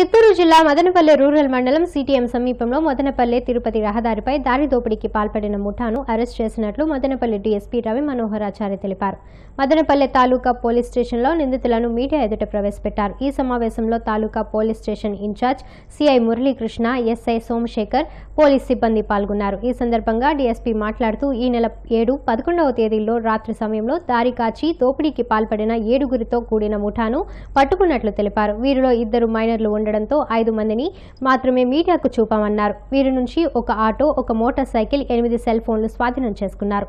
చిత్తూరు జిల్లా మదనపల్లె రూరల్ మండలం సిటీఎం సమీపంలో మదనపల్లె తిరుపతి రహదారిపై దారి దోపిడీకి పాల్పడిన ముఠాను అరెస్ట్ చేసినట్లు మదనపల్లె డీఎస్పీ రవి మనోహరాచారి తెలిపారు మదనపల్లె తాలూకా పోలీస్ స్టేషన్లో నిందితులను మీడియా ఎదుట ప్రవేశపెట్టారు ఈ సమావేశంలో taluka police station incharge CI Muralikrishna SI Somasekhar police సిబ్బంది పాల్గొన్నారు ఈ సందర్భంగా డీఎస్పీ మాట్లాడుతూ ఈ నెల ఏడు పదకొండవ తేదీలో రాత్రి సమయంలో దారి కాచి దోపిడీకి పాల్పడిన ఏడుగురితో కూడిన ముఠాను పట్టుకున్నట్లు తెలిపారు వీరిలో ఇద్దరు మైనర్లు ఉండడంతో ఐదు మందిని మాత్రమే మీడియాకు చూపామన్నారు వీరి నుంచి ఒక ఆటో ఒక మోటార్ సైకిల్ ఎనిమిది సెల్ ఫోన్లు స్వాధీనం చేసుకున్నారు